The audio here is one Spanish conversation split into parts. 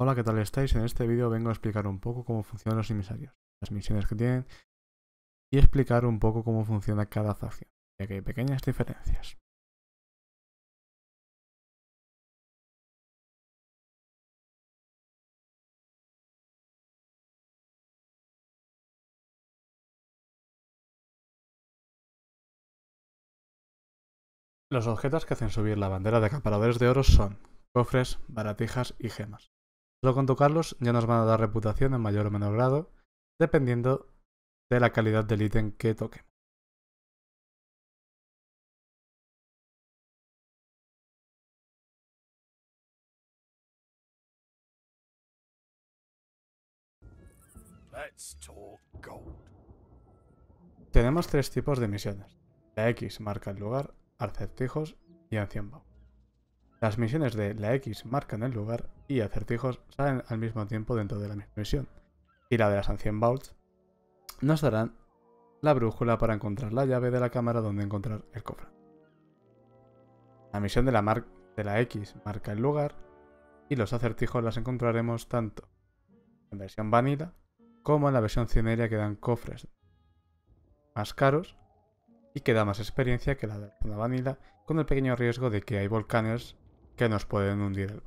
Hola, ¿qué tal estáis? En este vídeo vengo a explicar un poco cómo funcionan los emisarios, las misiones que tienen y explicar un poco cómo funciona cada facción, ya que hay pequeñas diferencias. Los objetos que hacen subir la bandera de acaparadores de oro son cofres, baratijas y gemas. Solo con tocarlos ya nos van a dar reputación en mayor o menor grado, dependiendo de la calidad del ítem que toquemos. Tenemos tres tipos de misiones. La X marca el lugar, acertijos y ancienbao. Las misiones de la X marcan el lugar y acertijos salen al mismo tiempo dentro de la misma misión. Y la de las Ancien Vaults nos darán la brújula para encontrar la llave de la cámara donde encontrar el cofre. La misión de la, de la X marca el lugar y los acertijos las encontraremos tanto en versión vanilla como en la versión cineria que dan cofres más caros y que da más experiencia que la de la zona vanilla con el pequeño riesgo de que hay volcanes que nos pueden hundir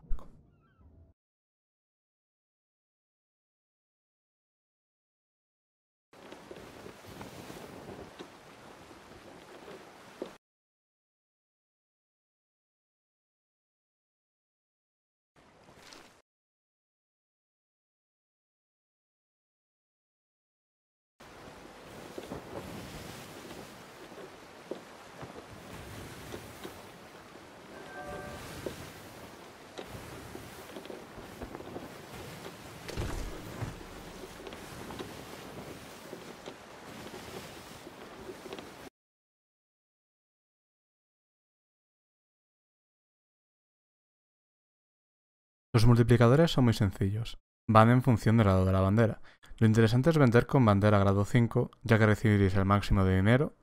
Los multiplicadores son muy sencillos, van en función del grado de la bandera. Lo interesante es vender con bandera grado 5, ya que recibiréis el máximo de dinero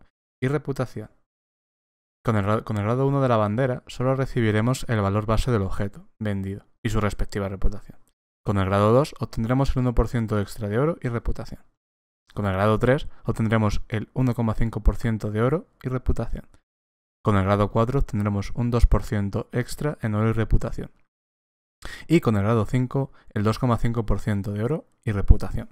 y reputación. Con el, grado 1 de la bandera solo recibiremos el valor base del objeto vendido y su respectiva reputación. Con el grado 2 obtendremos el 1% extra de oro y reputación. Con el grado 3 obtendremos el 1,5% de oro y reputación. Con el grado 4 obtendremos un 2% extra en oro y reputación. Y con el grado 5, el 2,5% de oro y reputación.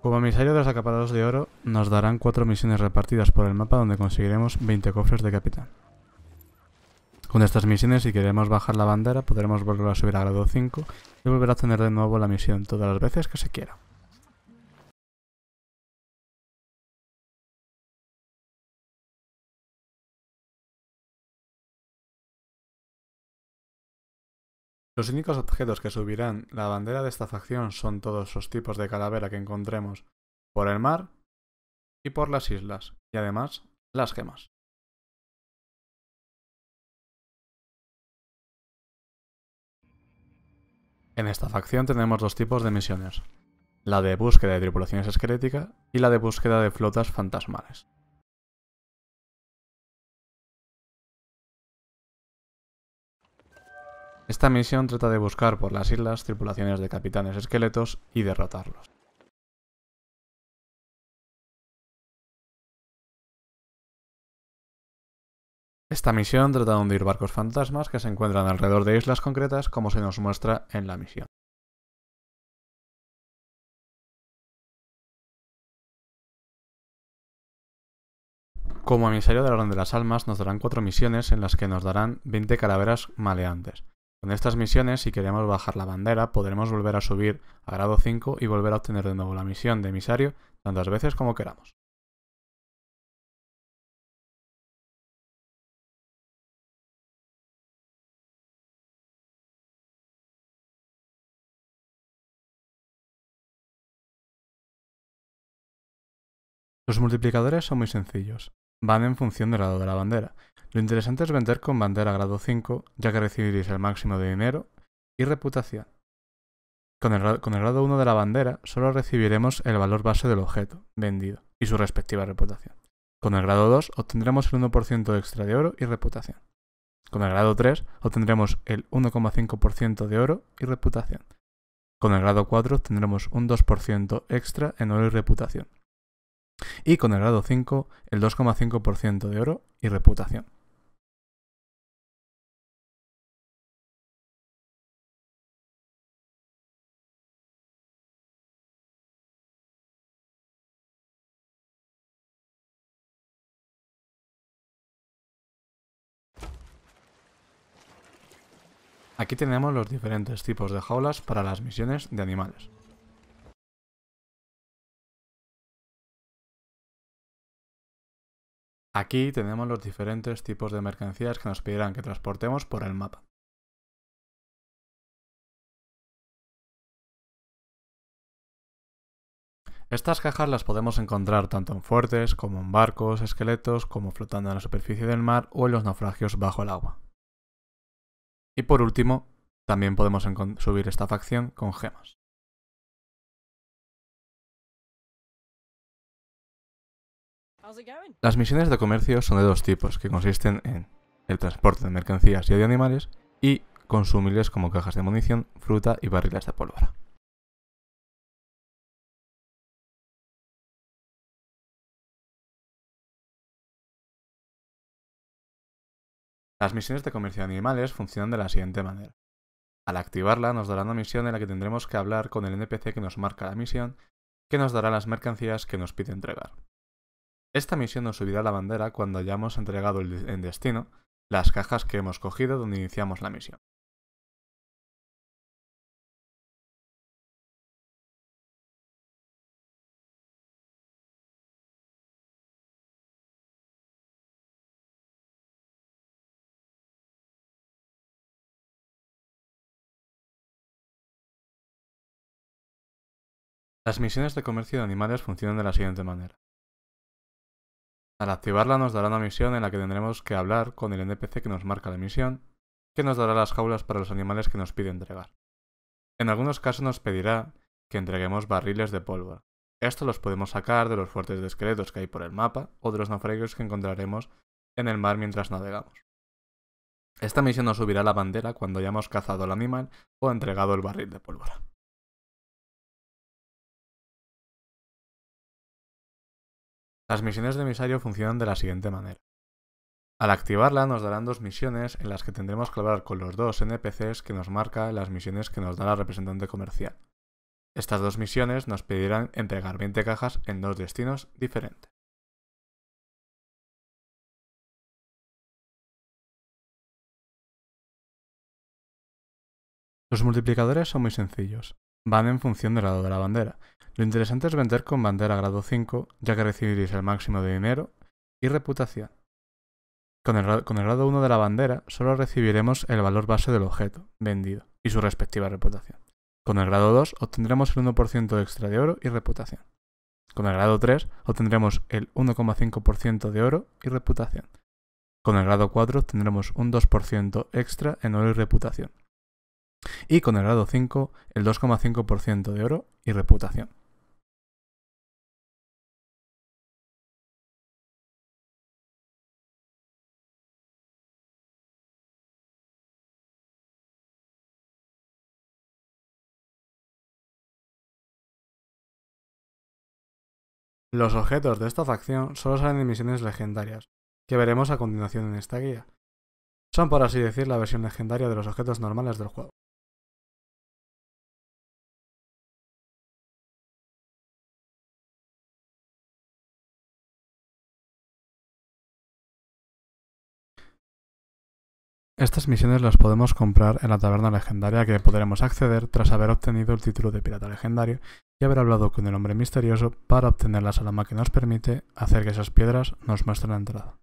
Como emisario de los acaparados de oro, nos darán cuatro misiones repartidas por el mapa donde conseguiremos 20 cofres de capitán. Con estas misiones, si queremos bajar la bandera, podremos volver a subir a grado 5 y volver a tener de nuevo la misión todas las veces que se quiera. Los únicos objetos que subirán la bandera de esta facción son todos los tipos de calavera que encontremos por el mar y por las islas, y además las gemas. En esta facción tenemos dos tipos de misiones, la de búsqueda de tripulaciones esqueléticas y la de búsqueda de flotas fantasmales. Esta misión trata de buscar por las islas tripulaciones de capitanes esqueletos y derrotarlos. Esta misión trata de hundir barcos fantasmas que se encuentran alrededor de islas concretas como se nos muestra en la misión. Como emisario la Orden de las Almas nos darán cuatro misiones en las que nos darán 20 calaveras maleantes. Con estas misiones, si queremos bajar la bandera, podremos volver a subir a grado 5 y volver a obtener de nuevo la misión de emisario tantas veces como queramos. Los multiplicadores son muy sencillos, van en función del grado de la bandera. Lo interesante es vender con bandera grado 5, ya que recibiréis el máximo de dinero y reputación. Con el, grado 1 de la bandera solo recibiremos el valor base del objeto vendido y su respectiva reputación. Con el grado 2 obtendremos el 1% extra de oro y reputación. Con el grado 3 obtendremos el 1,5% de oro y reputación. Con el grado 4 obtendremos un 2% extra en oro y reputación. Y con el grado 5, el 2,5% de oro y reputación. Aquí tenemos los diferentes tipos de jaulas para las misiones de animales. Aquí tenemos los diferentes tipos de mercancías que nos pedirán que transportemos por el mapa. Estas cajas las podemos encontrar tanto en fuertes, como en barcos, esqueletos, como flotando en la superficie del mar o en los naufragios bajo el agua. Y por último, también podemos subir esta facción con gemas. Las misiones de comercio son de dos tipos, que consisten en el transporte de mercancías y de animales y consumibles como cajas de munición, fruta y barriles de pólvora. Las misiones de comercio de animales funcionan de la siguiente manera. Al activarla nos dará una misión en la que tendremos que hablar con el NPC que nos marca la misión, que nos dará las mercancías que nos pide entregar. Esta misión nos subirá la bandera cuando hayamos entregado en destino las cajas que hemos cogido donde iniciamos la misión. Las misiones de comercio de animales funcionan de la siguiente manera. Al activarla nos dará una misión en la que tendremos que hablar con el NPC que nos marca la misión, que nos dará las jaulas para los animales que nos pide entregar. En algunos casos nos pedirá que entreguemos barriles de pólvora. Esto los podemos sacar de los fuertes de esqueletos que hay por el mapa o de los naufragios que encontraremos en el mar mientras navegamos. Esta misión nos subirá la bandera cuando hayamos cazado al animal o entregado el barril de pólvora. Las misiones de emisario funcionan de la siguiente manera. Al activarla nos darán dos misiones en las que tendremos que hablar con los dos NPCs que nos marca las misiones que nos da la representante comercial. Estas dos misiones nos pedirán entregar 20 cajas en dos destinos diferentes. Los multiplicadores son muy sencillos van en función del grado de la bandera. Lo interesante es vender con bandera grado 5, ya que recibiréis el máximo de dinero y reputación. Con el, grado 1 de la bandera solo recibiremos el valor base del objeto vendido y su respectiva reputación. Con el grado 2 obtendremos el 1% extra de oro y reputación. Con el grado 3 obtendremos el 1,5% de oro y reputación. Con el grado 4 obtendremos un 2% extra en oro y reputación. Y con el grado 5, el 2,5% de oro y reputación. Los objetos de esta facción solo salen en misiones legendarias, que veremos a continuación en esta guía. Son por así decir la versión legendaria de los objetos normales del juego. Estas misiones las podemos comprar en la taberna legendaria que podremos acceder tras haber obtenido el título de pirata legendario y haber hablado con el hombre misterioso para obtener la salama que nos permite hacer que esas piedras nos muestren la entrada.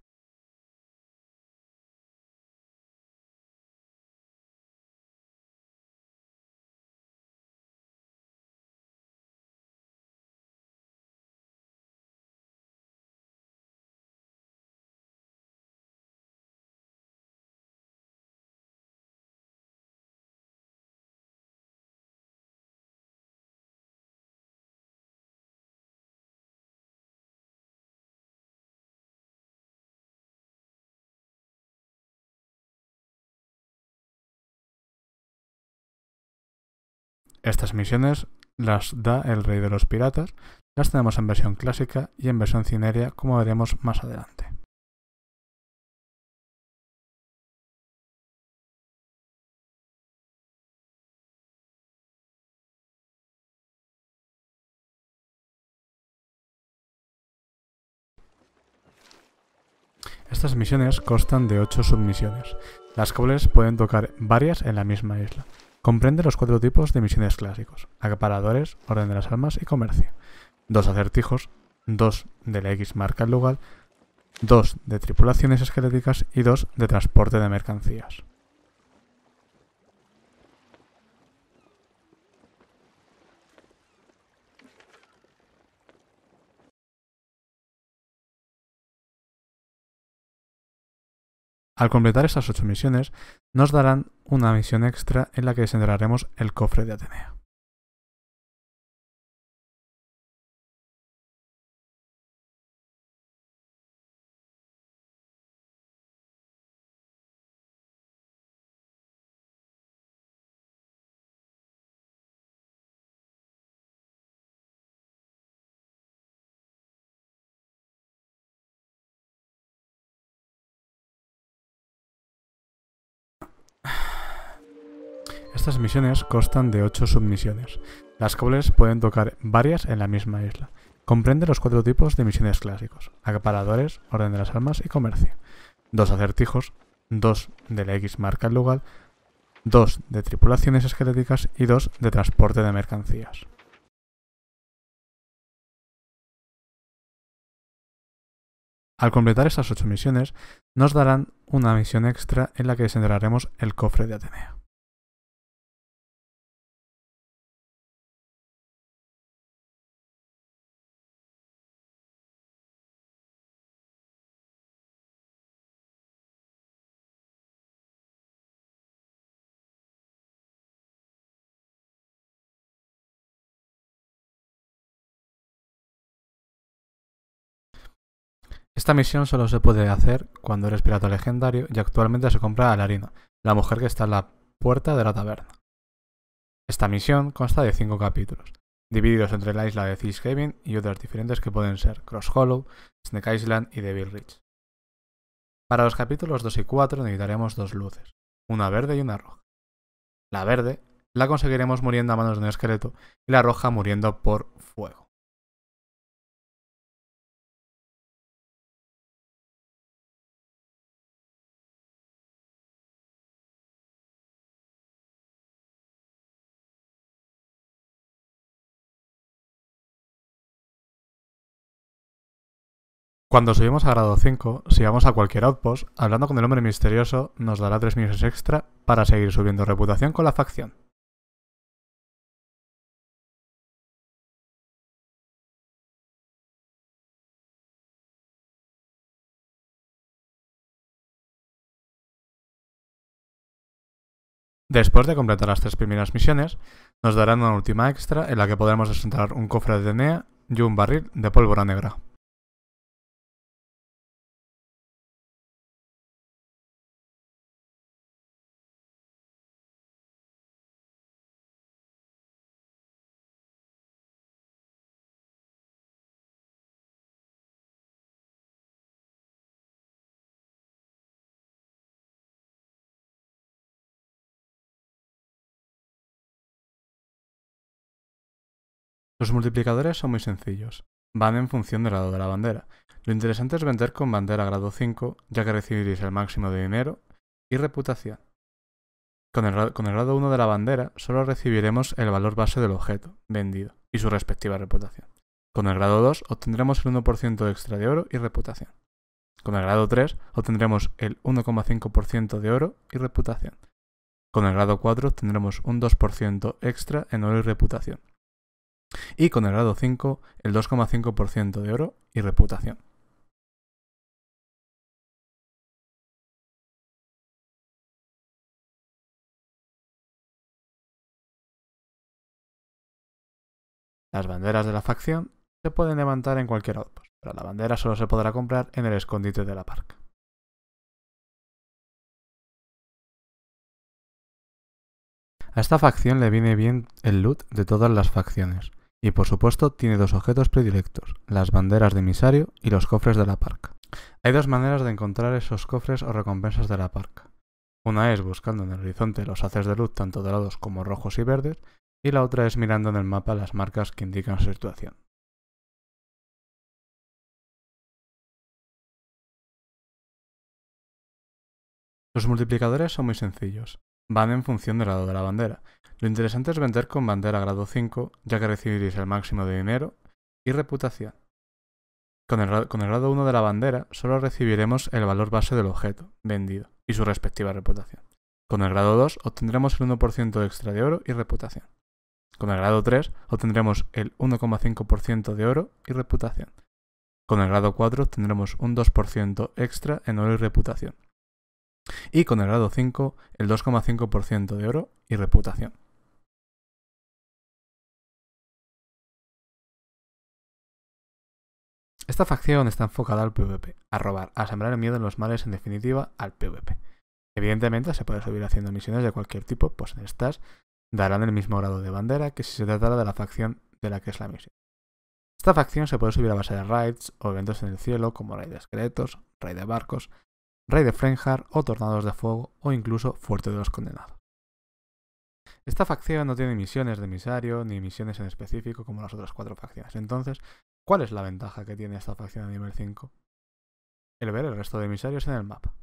Estas misiones las da el Rey de los Piratas, las tenemos en versión clásica y en versión cinérea como veremos más adelante. Estas misiones constan de 8 submisiones, las cuales pueden tocar varias en la misma isla. Comprende los cuatro tipos de misiones clásicos, acaparadores, orden de las armas y comercio. Dos acertijos, dos de la X marca el lugar, dos de tripulaciones esqueléticas y dos de transporte de mercancías. Al completar esas ocho misiones, nos darán una misión extra en la que desenterraremos el cofre de Atenea. Estas misiones constan de 8 submisiones, las cuales pueden tocar varias en la misma isla. Comprende los cuatro tipos de misiones clásicos, acaparadores, orden de las armas y comercio. Dos acertijos, dos de la X marca el lugar, dos de tripulaciones esqueléticas y dos de transporte de mercancías. Al completar estas ocho misiones, nos darán una misión extra en la que desenterraremos el cofre de Atenea. Esta misión solo se puede hacer cuando eres pirata legendario y actualmente se compra a la harina, la mujer que está en la puerta de la taberna. Esta misión consta de 5 capítulos, divididos entre la isla de Thieshaven y otras diferentes que pueden ser Cross Hollow, Snake Island y Devil Ridge. Para los capítulos 2 y 4 necesitaremos dos luces, una verde y una roja. La verde la conseguiremos muriendo a manos de un esqueleto y la roja muriendo por fuego. Cuando subimos a grado 5, si vamos a cualquier outpost, hablando con el hombre misterioso nos dará 3 misiones extra para seguir subiendo reputación con la facción. Después de completar las tres primeras misiones, nos darán una última extra en la que podremos encontrar un cofre de DNA y un barril de pólvora negra. Los multiplicadores son muy sencillos, van en función del grado de la bandera. Lo interesante es vender con bandera grado 5, ya que recibiréis el máximo de dinero y reputación. Con el, grado 1 de la bandera solo recibiremos el valor base del objeto vendido y su respectiva reputación. Con el grado 2 obtendremos el 1% extra de oro y reputación. Con el grado 3 obtendremos el 1,5% de oro y reputación. Con el grado 4 obtendremos un 2% extra en oro y reputación. Y con el grado 5, el 2,5% de oro y reputación. Las banderas de la facción se pueden levantar en cualquier outpost, pero la bandera solo se podrá comprar en el escondite de la parca. A esta facción le viene bien el loot de todas las facciones, y por supuesto tiene dos objetos predilectos, las banderas de emisario y los cofres de la parca. Hay dos maneras de encontrar esos cofres o recompensas de la parca. Una es buscando en el horizonte los haces de luz tanto dorados como rojos y verdes, y la otra es mirando en el mapa las marcas que indican su situación. Los multiplicadores son muy sencillos van en función del grado de la bandera. Lo interesante es vender con bandera grado 5, ya que recibiréis el máximo de dinero y reputación. Con el, grado 1 de la bandera solo recibiremos el valor base del objeto vendido y su respectiva reputación. Con el grado 2 obtendremos el 1% extra de oro y reputación. Con el grado 3 obtendremos el 1,5% de oro y reputación. Con el grado 4 obtendremos un 2% extra en oro y reputación. Y con el grado 5, el 2,5% de oro y reputación. Esta facción está enfocada al PvP, a robar, a sembrar el miedo en los males, en definitiva, al PvP. Evidentemente se puede subir haciendo misiones de cualquier tipo, pues en estas darán el mismo grado de bandera que si se tratara de la facción de la que es la misión. Esta facción se puede subir a base de raids o eventos en el cielo como raid de esqueletos, raid de barcos, Rey de Frenjar o Tornados de Fuego o incluso Fuerte de los Condenados. Esta facción no tiene misiones de emisario ni misiones en específico como las otras cuatro facciones. Entonces, ¿cuál es la ventaja que tiene esta facción a nivel 5? El ver el resto de emisarios en el mapa.